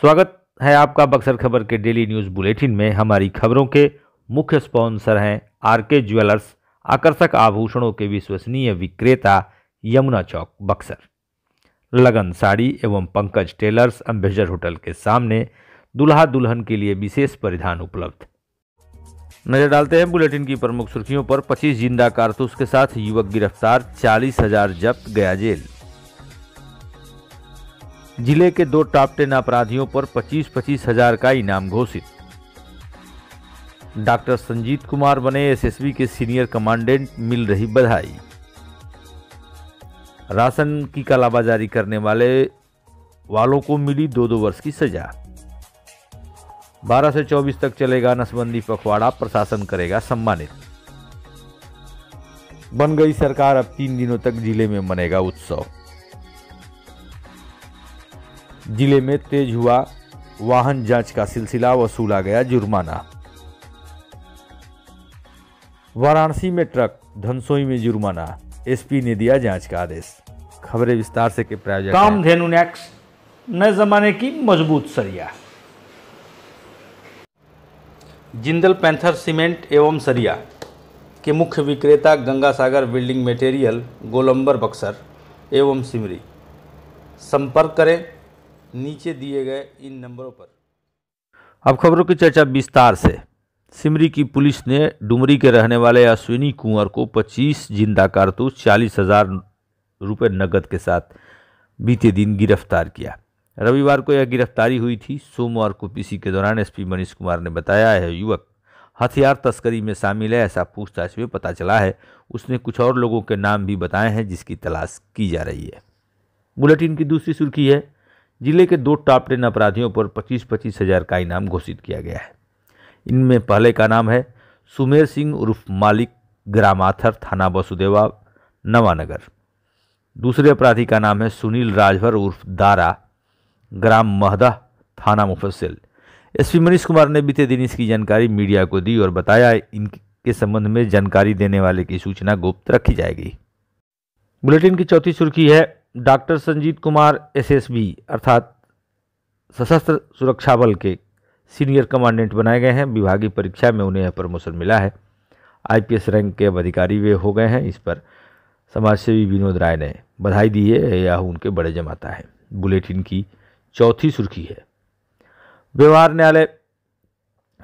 स्वागत है आपका बक्सर खबर के डेली न्यूज़ बुलेटिन में हमारी खबरों के मुख्य स्पॉन्सर हैं आरके ज्वेलर्स आकर्षक आभूषणों के विश्वसनीय विक्रेता यमुना चौक बक्सर लगन साड़ी एवं पंकज टेलर्स अम्बेजर होटल के सामने दुल्हा दुल्हन के लिए विशेष परिधान उपलब्ध नजर डालते हैं बुलेटिन की प्रमुख सुर्खियों पर 25 जिंदा कारतूस के साथ युवक गिरफ्तार चालीस हजार जब्त गया जेल जिले के दो टॉप टेन अपराधियों पर पच्चीस पच्चीस हजार का इनाम घोषित डॉक्टर संजीत कुमार बने एसएसबी के सीनियर कमांडेंट मिल रही बधाई राशन की कालाबाजारी करने वाले वालों को मिली दो दो वर्ष की सजा 12 से 24 तक चलेगा नसबंदी पखवाड़ा प्रशासन करेगा सम्मानित बन गई सरकार अब तीन दिनों तक जिले में मनेगा उत्सव जिले में तेज हुआ वाहन जांच का सिलसिला वसूला गया जुर्माना वाराणसी में ट्रक धनसोई में जुर्माना एसपी ने दिया जांच का आदेश खबरें विस्तार से के प्रायोजक काम धेनु नेक्स नए जमाने की मजबूत सरिया जिंदल पैंथर सीमेंट एवं सरिया के मुख्य विक्रेता गंगा सागर बिल्डिंग मटेरियल गोलंबर बक्सर एवं सिमरी संपर्क करें नीचे दिए गए इन नंबरों पर अब खबरों की चर्चा विस्तार से सिमरी की पुलिस ने डुमरी के रहने वाले अश्विनी कुंवर को 25 जिंदा कारतूस चालीस हजार रुपये नकद के साथ बीते दिन गिरफ्तार किया रविवार को यह गिरफ्तारी हुई थी सोमवार को पीसी के दौरान एसपी मनीष कुमार ने बताया है युवक हथियार तस्करी में शामिल है ऐसा पूछताछ में पता चला है उसने कुछ और लोगों के नाम भी बताए हैं जिसकी तलाश की जा रही है बुलेटिन की दूसरी सुर्खी है जिले के दो टॉप टेन अपराधियों पर पच्चीस पच्चीस हजार का इनाम घोषित किया गया है इनमें पहले का नाम है सुमेर सिंह उर्फ मालिक ग्रामाथर थाना वसुदेवा नवानगर दूसरे अपराधी का नाम है सुनील राजभर उर्फ दारा ग्राम महदा थाना मुफस्सिल एसपी मनीष कुमार ने बीते दिन इसकी जानकारी मीडिया को दी और बताया इनके संबंध में जानकारी देने वाले की सूचना गुप्त रखी जाएगी बुलेटिन की चौथी सुर्खी है डॉक्टर संजीत कुमार एसएसबी अर्थात सशस्त्र सुरक्षा बल के सीनियर कमांडेंट बनाए गए हैं विभागीय परीक्षा में उन्हें यह प्रमोशन मिला है आईपीएस रैंक के अब अधिकारी वे हो गए हैं इस पर समाजसेवी विनोद राय ने बधाई दी है यह उनके बड़े जमाता है बुलेटिन की चौथी सुर्खी है व्यवहार न्यायालय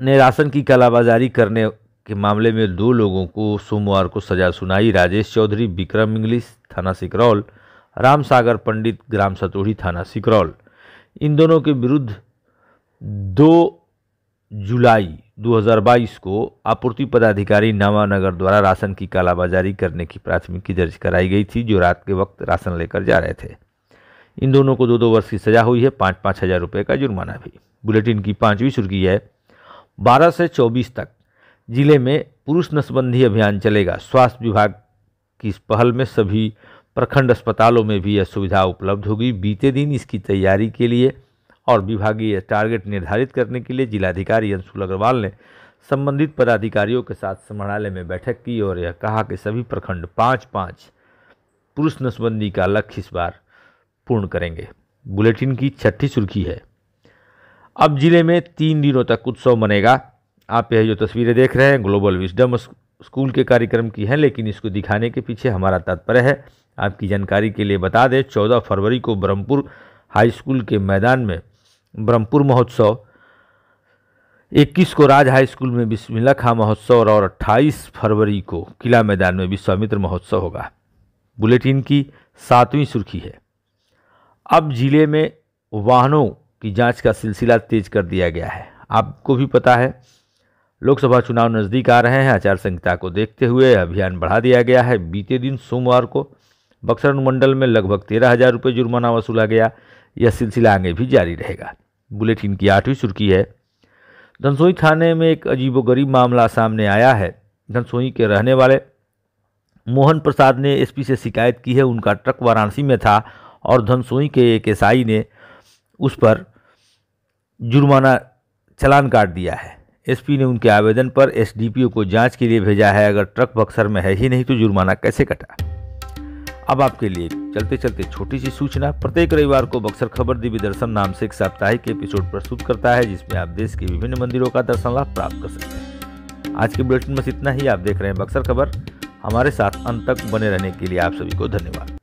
ने राशन की कालाबाजारी करने के मामले में दो लोगों को सोमवार को सजा सुनाई राजेश चौधरी विक्रम इंग्लिश थाना सिकरौल राम सागर पंडित ग्राम सतोड़ी थाना सिकरौल इन दोनों के विरुद्ध दो जुलाई 2022 को आपूर्ति पदाधिकारी नामानगर द्वारा राशन की कालाबाजारी करने की प्राथमिकी दर्ज कराई गई थी जो रात के वक्त राशन लेकर जा रहे थे इन दोनों को दो दो वर्ष की सजा हुई है पाँच पाँच हज़ार रुपये का जुर्माना भी बुलेटिन की पाँचवीं सुर्खी है बारह से चौबीस तक जिले में पुरुष नसबंदी अभियान चलेगा स्वास्थ्य विभाग की इस पहल में सभी प्रखंड अस्पतालों में भी यह सुविधा उपलब्ध होगी बीते दिन इसकी तैयारी के लिए और विभागीय टारगेट निर्धारित करने के लिए जिलाधिकारी अंशुल अग्रवाल ने संबंधित पदाधिकारियों के साथ समरणालय में बैठक की और यह कहा कि सभी प्रखंड पाँच पाँच पुरुष नसबंदी का लक्ष्य इस बार पूर्ण करेंगे बुलेटिन की छठी सुर्खी है अब जिले में तीन दिनों तक उत्सव मनेगा आप यह जो तस्वीरें देख रहे हैं ग्लोबल विजडम स्कूल के कार्यक्रम की है लेकिन इसको दिखाने के पीछे हमारा तात्पर्य है आपकी जानकारी के लिए बता दें चौदह फरवरी को ब्रह्मपुर हाई स्कूल के मैदान में ब्रह्मपुर महोत्सव इक्कीस को राज हाई स्कूल में बिस्मिल्ला खां महोत्सव और अट्ठाईस फरवरी को किला मैदान में विश्वामित्र महोत्सव होगा बुलेटिन की सातवीं सुर्खी है अब जिले में वाहनों की जांच का सिलसिला तेज कर दिया गया है आपको भी पता है लोकसभा चुनाव नज़दीक आ रहे हैं आचार संहिता को देखते हुए अभियान बढ़ा दिया गया है बीते दिन सोमवार को बक्सर अनुमंडल में लगभग तेरह हज़ार रुपये जुर्माना वसूला गया यह सिलसिला आगे भी जारी रहेगा बुलेटिन की आठवीं सुर्खी है धनसोई थाने में एक अजीबोगरीब मामला सामने आया है धनसोई के रहने वाले मोहन प्रसाद ने एसपी से शिकायत की है उनका ट्रक वाराणसी में था और धनसोई के एक एसआई ने उस पर जुर्माना चलान काट दिया है एसपी ने उनके आवेदन पर एसडीपीओ को जांच के लिए भेजा है अगर ट्रक बक्सर में है ही नहीं तो जुर्माना कैसे कटा अब आपके लिए चलते चलते छोटी सी सूचना प्रत्येक रविवार को बक्सर खबर दिव्य दर्शन नाम से एक साप्ताहिक एपिसोड प्रस्तुत करता है जिसमें आप देश के विभिन्न मंदिरों का दर्शन लाभ प्राप्त कर सकते हैं आज के बुलेटिन में इतना ही आप देख रहे हैं बक्सर खबर हमारे साथ अंत तक बने रहने के लिए आप सभी को धन्यवाद